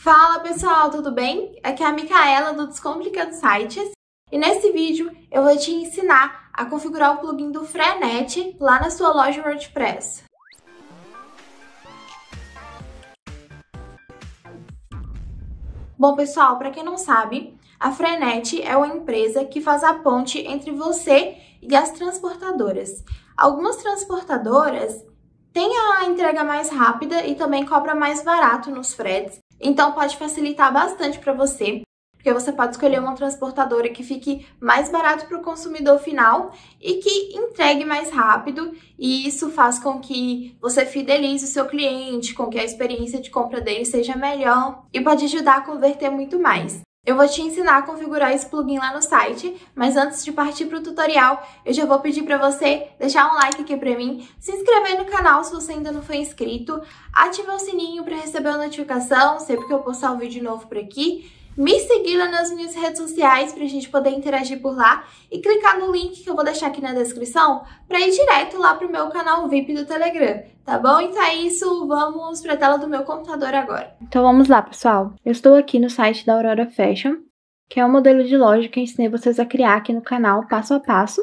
Fala pessoal, tudo bem? Aqui é a Micaela do Descomplicando Sites e nesse vídeo eu vou te ensinar a configurar o plugin do Frenet lá na sua loja WordPress. Bom pessoal, para quem não sabe, a Frenet é uma empresa que faz a ponte entre você e as transportadoras. Algumas transportadoras têm a entrega mais rápida e também cobra mais barato nos fretes, então pode facilitar bastante para você, porque você pode escolher uma transportadora que fique mais barato para o consumidor final e que entregue mais rápido, e isso faz com que você fidelize o seu cliente, com que a experiência de compra dele seja melhor e pode ajudar a converter muito mais. Eu vou te ensinar a configurar esse plugin lá no site, mas antes de partir para o tutorial, eu já vou pedir para você deixar um like aqui para mim, se inscrever no canal se você ainda não foi inscrito, ativar o sininho para receber a notificação, sempre que eu postar um vídeo novo por aqui, me seguir lá nas minhas redes sociais para a gente poder interagir por lá e clicar no link que eu vou deixar aqui na descrição para ir direto lá pro meu canal VIP do Telegram, tá bom? Então é isso, vamos para a tela do meu computador agora. Então vamos lá, pessoal. Eu estou aqui no site da Aurora Fashion, que é o um modelo de loja que eu ensinei vocês a criar aqui no canal passo a passo.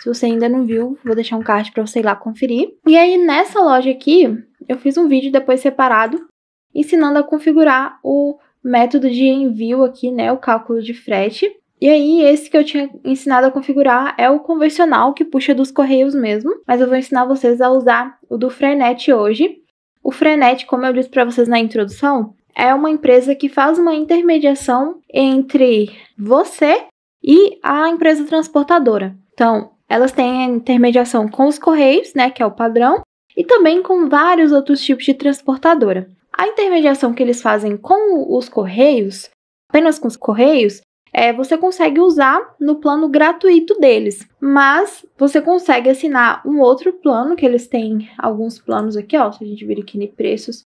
Se você ainda não viu, vou deixar um card para você ir lá conferir. E aí nessa loja aqui, eu fiz um vídeo depois separado ensinando a configurar o método de envio aqui, né, o cálculo de frete. E aí, esse que eu tinha ensinado a configurar é o convencional, que puxa dos correios mesmo, mas eu vou ensinar vocês a usar o do Frenet hoje. O Frenet, como eu disse para vocês na introdução, é uma empresa que faz uma intermediação entre você e a empresa transportadora. Então, elas têm a intermediação com os correios, né, que é o padrão, e também com vários outros tipos de transportadora. A intermediação que eles fazem com os correios, apenas com os correios, é, você consegue usar no plano gratuito deles, mas você consegue assinar um outro plano que eles têm alguns planos aqui, ó. Se a gente vir aqui em preços,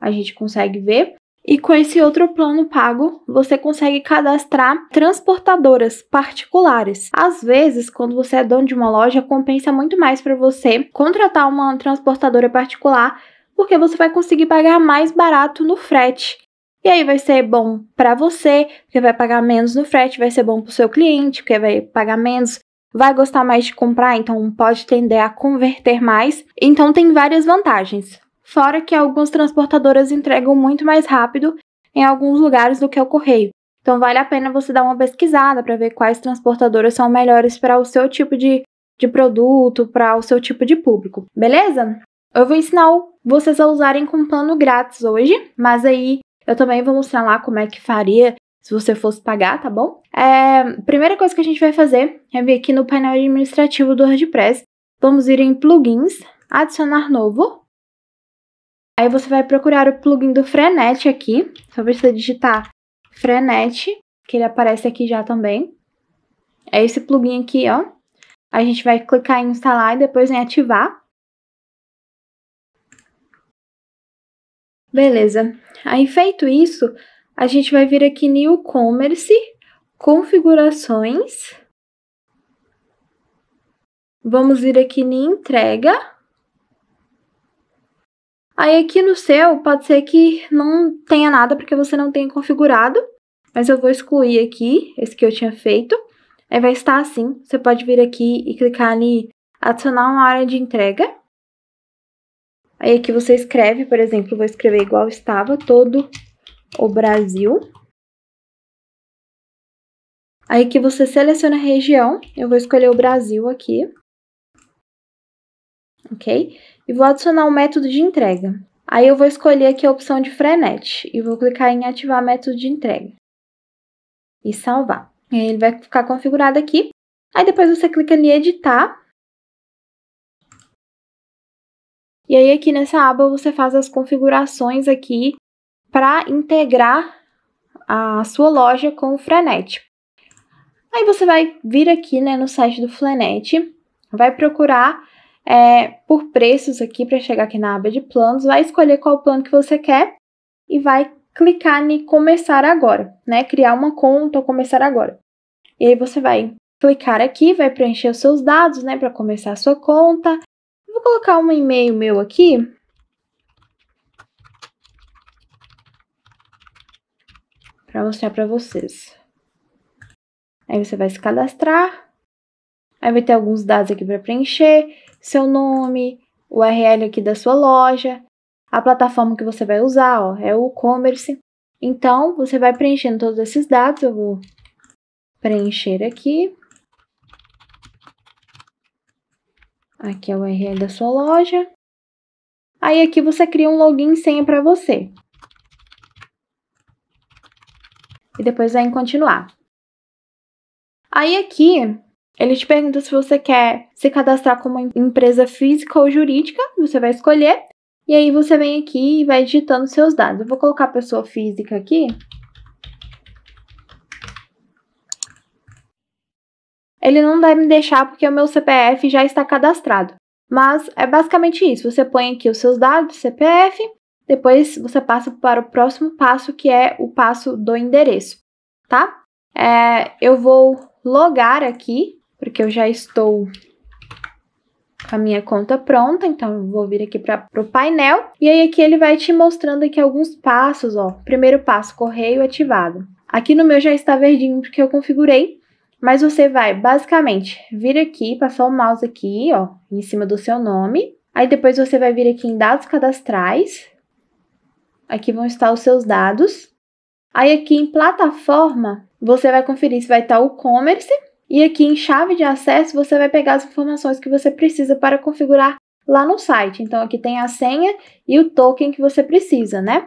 a gente consegue ver. E com esse outro plano pago, você consegue cadastrar transportadoras particulares. Às vezes, quando você é dono de uma loja, compensa muito mais para você contratar uma transportadora particular porque você vai conseguir pagar mais barato no frete. E aí vai ser bom para você, porque vai pagar menos no frete, vai ser bom para o seu cliente, porque vai pagar menos, vai gostar mais de comprar, então pode tender a converter mais. Então tem várias vantagens. Fora que algumas transportadoras entregam muito mais rápido em alguns lugares do que o correio. Então vale a pena você dar uma pesquisada para ver quais transportadoras são melhores para o seu tipo de, de produto, para o seu tipo de público, beleza? Eu vou ensinar vocês a usarem com plano grátis hoje, mas aí eu também vou mostrar lá como é que faria se você fosse pagar, tá bom? É, primeira coisa que a gente vai fazer é vir aqui no painel administrativo do WordPress, vamos ir em plugins, adicionar novo. Aí você vai procurar o plugin do Frenet aqui, só precisa digitar Frenet, que ele aparece aqui já também. É esse plugin aqui, ó. A gente vai clicar em instalar e depois em ativar. Beleza. Aí, feito isso, a gente vai vir aqui em e-commerce, configurações. Vamos vir aqui em entrega. Aí aqui no seu, pode ser que não tenha nada porque você não tenha configurado, mas eu vou excluir aqui esse que eu tinha feito. Aí vai estar assim, você pode vir aqui e clicar em adicionar uma área de entrega. Aí aqui você escreve, por exemplo, vou escrever igual estava, todo o Brasil. Aí que você seleciona a região, eu vou escolher o Brasil aqui. Ok? E vou adicionar um método de entrega. Aí eu vou escolher aqui a opção de frenet e vou clicar em ativar método de entrega. E salvar. Aí ele vai ficar configurado aqui. Aí depois você clica em editar E aí aqui nessa aba você faz as configurações aqui para integrar a sua loja com o Frenet. Aí você vai vir aqui né, no site do Frenet, vai procurar é, por preços aqui para chegar aqui na aba de planos, vai escolher qual plano que você quer e vai clicar em começar agora, né? Criar uma conta ou começar agora. E aí você vai clicar aqui, vai preencher os seus dados, né, para começar a sua conta, Vou colocar um e-mail meu aqui. Para mostrar para vocês. Aí você vai se cadastrar. Aí vai ter alguns dados aqui para preencher, seu nome, o URL aqui da sua loja, a plataforma que você vai usar, ó, é o e-commerce. Então, você vai preenchendo todos esses dados, eu vou preencher aqui. Aqui é o URL da sua loja. Aí aqui você cria um login e senha para você. E depois vai em continuar. Aí aqui ele te pergunta se você quer se cadastrar como empresa física ou jurídica, você vai escolher. E aí você vem aqui e vai digitando seus dados. Eu vou colocar pessoa física aqui Ele não deve me deixar porque o meu CPF já está cadastrado. Mas é basicamente isso. Você põe aqui os seus dados, CPF, depois você passa para o próximo passo, que é o passo do endereço, tá? É, eu vou logar aqui, porque eu já estou com a minha conta pronta, então eu vou vir aqui para o painel. E aí aqui ele vai te mostrando aqui alguns passos, ó. Primeiro passo, correio ativado. Aqui no meu já está verdinho porque eu configurei, mas você vai basicamente vir aqui, passar o mouse aqui, ó, em cima do seu nome. Aí depois você vai vir aqui em dados cadastrais. Aqui vão estar os seus dados. Aí aqui em plataforma, você vai conferir se vai estar o e-commerce. E aqui em chave de acesso, você vai pegar as informações que você precisa para configurar lá no site. Então aqui tem a senha e o token que você precisa, né?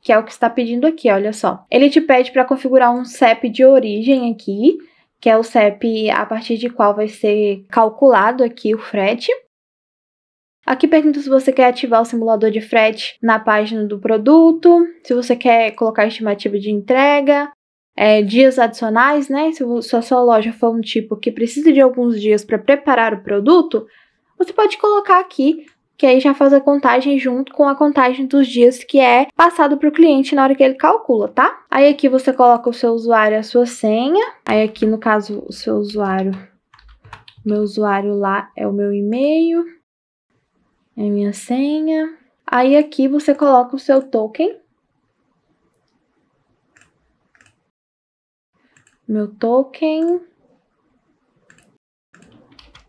que é o que está pedindo aqui, olha só. Ele te pede para configurar um CEP de origem aqui, que é o CEP a partir de qual vai ser calculado aqui o frete. Aqui pergunta se você quer ativar o simulador de frete na página do produto, se você quer colocar estimativa de entrega, é, dias adicionais, né? Se a sua loja for um tipo que precisa de alguns dias para preparar o produto, você pode colocar aqui que aí já faz a contagem junto com a contagem dos dias que é passado para o cliente na hora que ele calcula, tá? Aí aqui você coloca o seu usuário e a sua senha. Aí aqui, no caso, o seu usuário, meu usuário lá é o meu e-mail, é a minha senha. Aí aqui você coloca o seu token. Meu token.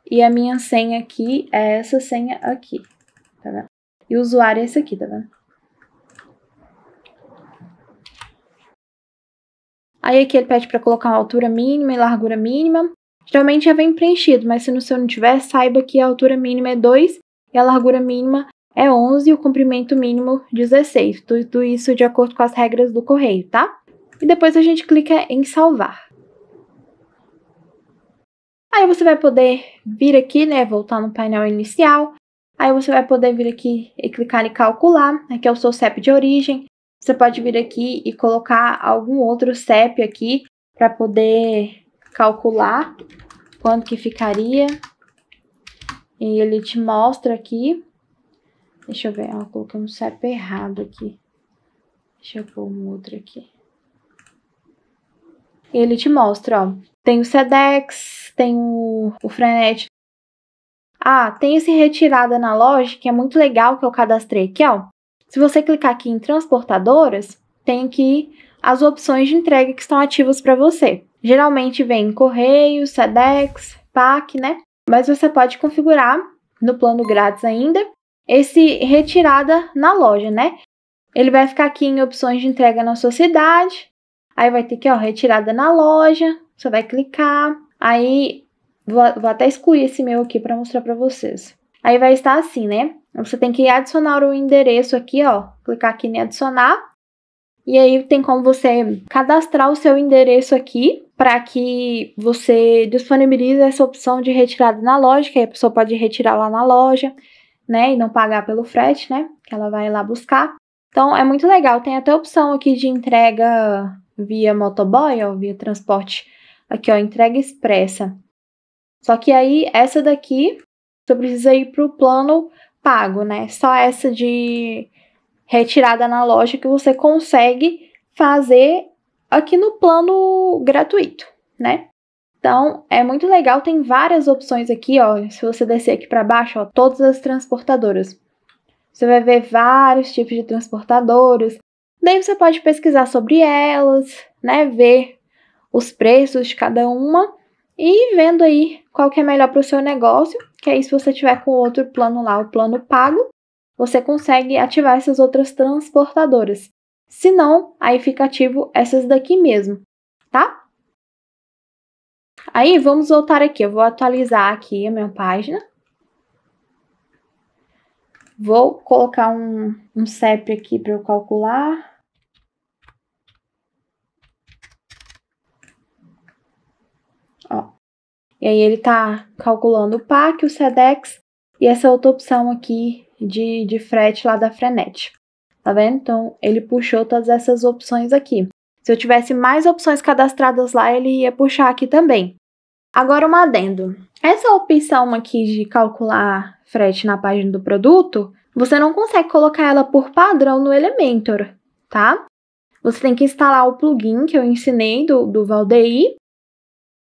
E a minha senha aqui é essa senha aqui tá vendo? E o usuário é esse aqui, tá vendo? Aí aqui ele pede para colocar uma altura mínima e largura mínima. Geralmente já vem preenchido, mas se no seu não tiver, saiba que a altura mínima é 2 e a largura mínima é 11 e o comprimento mínimo 16. Tudo isso de acordo com as regras do correio, tá? E depois a gente clica em salvar. Aí você vai poder vir aqui, né, voltar no painel inicial Aí você vai poder vir aqui e clicar em calcular, aqui é o seu CEP de origem. Você pode vir aqui e colocar algum outro CEP aqui para poder calcular quanto que ficaria. E ele te mostra aqui. Deixa eu ver, ó, coloquei um CEP errado aqui. Deixa eu pôr um outro aqui. Ele te mostra, ó, tem o SEDEX, tem o, o Frenet ah, tem esse retirada na loja que é muito legal que eu cadastrei aqui, ó. Se você clicar aqui em transportadoras, tem aqui as opções de entrega que estão ativas para você. Geralmente vem correio, Sedex, PAC, né? Mas você pode configurar no plano grátis ainda esse retirada na loja, né? Ele vai ficar aqui em opções de entrega na sua cidade. Aí vai ter que ó, retirada na loja. Você vai clicar. Aí Vou, vou até excluir esse meu aqui para mostrar para vocês. Aí vai estar assim, né? Você tem que adicionar o endereço aqui, ó. Clicar aqui em adicionar. E aí tem como você cadastrar o seu endereço aqui para que você disponibilize essa opção de retirada na loja, que aí a pessoa pode retirar lá na loja, né? E não pagar pelo frete, né? Que ela vai lá buscar. Então é muito legal. Tem até opção aqui de entrega via motoboy, ó, via transporte. Aqui, ó, entrega expressa. Só que aí, essa daqui, você precisa ir para o plano pago, né? Só essa de retirada na loja que você consegue fazer aqui no plano gratuito, né? Então, é muito legal, tem várias opções aqui, ó. Se você descer aqui para baixo, ó, todas as transportadoras. Você vai ver vários tipos de transportadoras. Daí você pode pesquisar sobre elas, né, ver os preços de cada uma e vendo aí qual que é melhor para o seu negócio, que aí se você tiver com outro plano lá, o plano pago, você consegue ativar essas outras transportadoras. Se não, aí fica ativo essas daqui mesmo, tá? Aí vamos voltar aqui, eu vou atualizar aqui a minha página. Vou colocar um, um CEP aqui para eu calcular. E aí ele está calculando o PAC, o SEDEX e essa outra opção aqui de, de frete lá da Frenet. Tá vendo? Então ele puxou todas essas opções aqui. Se eu tivesse mais opções cadastradas lá, ele ia puxar aqui também. Agora uma adendo. Essa opção aqui de calcular frete na página do produto, você não consegue colocar ela por padrão no Elementor, tá? Você tem que instalar o plugin que eu ensinei do, do Valdeir,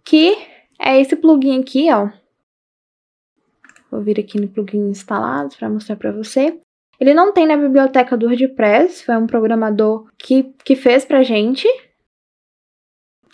que é esse plugin aqui, ó. Vou vir aqui no plugin instalado para mostrar para você. Ele não tem na biblioteca do WordPress, foi um programador que, que fez pra gente.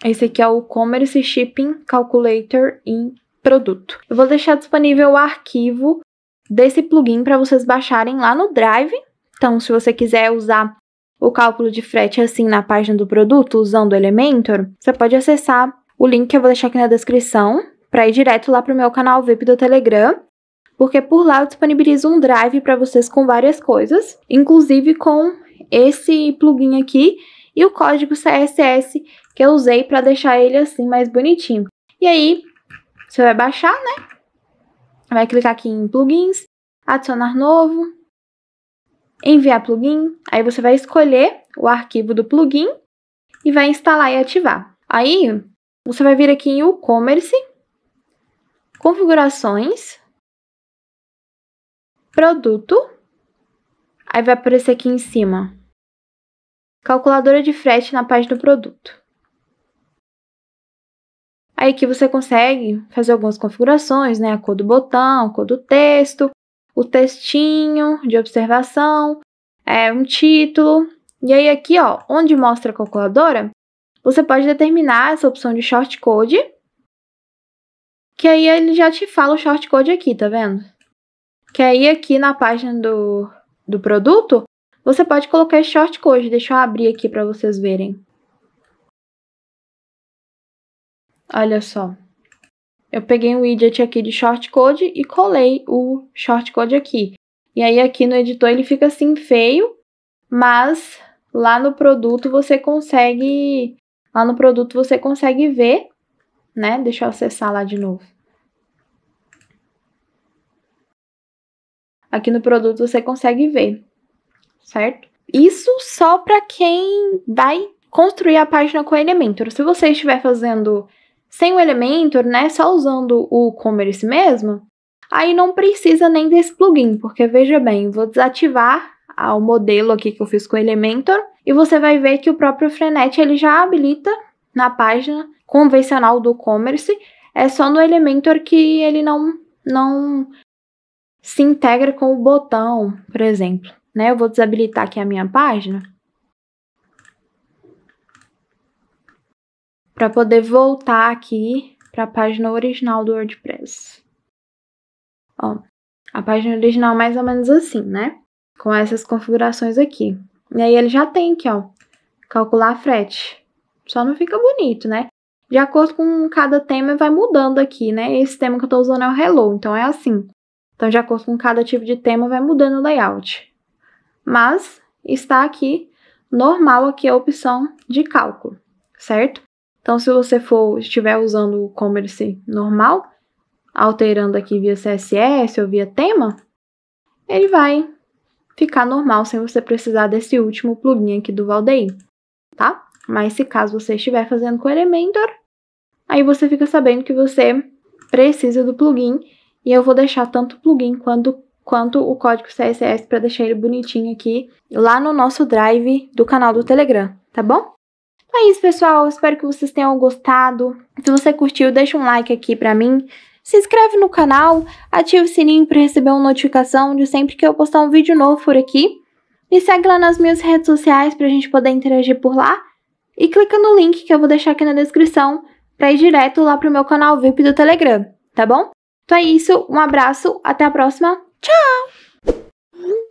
Esse aqui é o Commerce Shipping Calculator em produto. Eu vou deixar disponível o arquivo desse plugin para vocês baixarem lá no Drive. Então, se você quiser usar o cálculo de frete assim na página do produto, usando o Elementor, você pode acessar o link eu vou deixar aqui na descrição para ir direto lá para o meu canal VIP do Telegram, porque por lá eu disponibilizo um drive para vocês com várias coisas, inclusive com esse plugin aqui e o código CSS que eu usei para deixar ele assim mais bonitinho. E aí, você vai baixar, né? Vai clicar aqui em plugins, adicionar novo, enviar plugin, aí você vai escolher o arquivo do plugin e vai instalar e ativar. Aí, você vai vir aqui em e-commerce, configurações, produto, aí vai aparecer aqui em cima, calculadora de frete na página do produto. Aí que você consegue fazer algumas configurações, né? A cor do botão, a cor do texto, o textinho de observação, é, um título. E aí aqui, ó, onde mostra a calculadora, você pode determinar essa opção de shortcode, que aí ele já te fala o shortcode aqui, tá vendo? Que aí aqui na página do, do produto, você pode colocar shortcode. Deixa eu abrir aqui para vocês verem. Olha só. Eu peguei um widget aqui de shortcode e colei o shortcode aqui. E aí aqui no editor ele fica assim feio, mas lá no produto você consegue Lá no produto você consegue ver, né? Deixa eu acessar lá de novo. Aqui no produto você consegue ver, certo? Isso só para quem vai construir a página com o Elementor. Se você estiver fazendo sem o Elementor, né, só usando o Commerce mesmo, aí não precisa nem desse plugin, porque veja bem, vou desativar ao modelo aqui que eu fiz com o Elementor. E você vai ver que o próprio Frenet ele já habilita na página convencional do e-commerce. É só no Elementor que ele não, não se integra com o botão, por exemplo. Né? Eu vou desabilitar aqui a minha página. Para poder voltar aqui para a página original do WordPress. Ó, a página original é mais ou menos assim, né? com essas configurações aqui. E aí ele já tem aqui, ó, calcular frete. Só não fica bonito, né? De acordo com cada tema, vai mudando aqui, né? Esse tema que eu tô usando é o Hello, então é assim. Então, de acordo com cada tipo de tema, vai mudando o layout. Mas está aqui, normal aqui a opção de cálculo, certo? Então, se você for, estiver usando o Commerce normal, alterando aqui via CSS ou via tema, ele vai ficar normal sem você precisar desse último plugin aqui do Valdeir, tá? Mas se caso você estiver fazendo com o Elementor, aí você fica sabendo que você precisa do plugin e eu vou deixar tanto o plugin quanto, quanto o código CSS para deixar ele bonitinho aqui lá no nosso drive do canal do Telegram, tá bom? Então é isso, pessoal. Espero que vocês tenham gostado. Se você curtiu, deixa um like aqui para mim. Se inscreve no canal, ativa o sininho para receber uma notificação de sempre que eu postar um vídeo novo por aqui. Me segue lá nas minhas redes sociais para a gente poder interagir por lá. E clica no link que eu vou deixar aqui na descrição para ir direto lá pro meu canal VIP do Telegram, tá bom? Então é isso, um abraço, até a próxima, tchau!